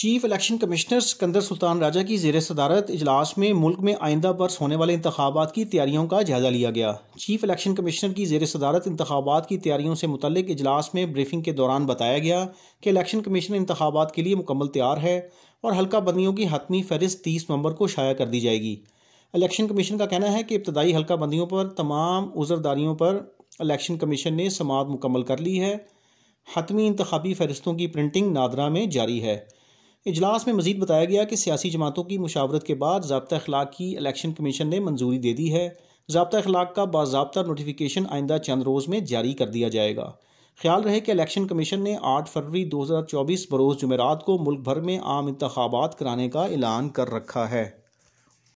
chief election commissioner Sikandar Sultan Raja की जेर सदारत इजलास में मुल्क में आइंदा बरस होने वाले इंतबात की तैयारियों का जायजा लिया गया चीफ इलेक्शन कमिश्नर की जेर सदारत इंतबात की तैयारियों से मुतलिक इजलास में ब्रीफिंग के दौरान बताया गया कि इलेक्शन कमीशन इंतबात के लिए मुकम्मल तैयार है और हल्का बंदियों की हतमी फहरिस्त तीस नवंबर को शाया कर दी जाएगी इलेक्शन कमीशन का कहना है कि इब्तदाई हल्का बंदियों पर तमाम उजरदारियों पर इलेक्शन कमीशन ने समात मुकम्मल कर ली है हतमी इंतबी फहरिस्तों की प्रिंटिंग नादरा में जारी है इजलास में मजीद बताया गया कि सियासी जमातों की मुशावरत के बाद जबता अखलाक की इलेक्शन कमीशन ने मंजूरी दे दी है जबता अखलाक का बाबा नोटिफिकेशन आइंदा चंद रोज़ में जारी कर दिया जाएगा ख्याल रहे कि इलेक्शन कमीशन ने 8 फरवरी 2024 बरोज़ जमेरात को मुल्क भर में आम इंतबात कराने का ऐलान कर रखा है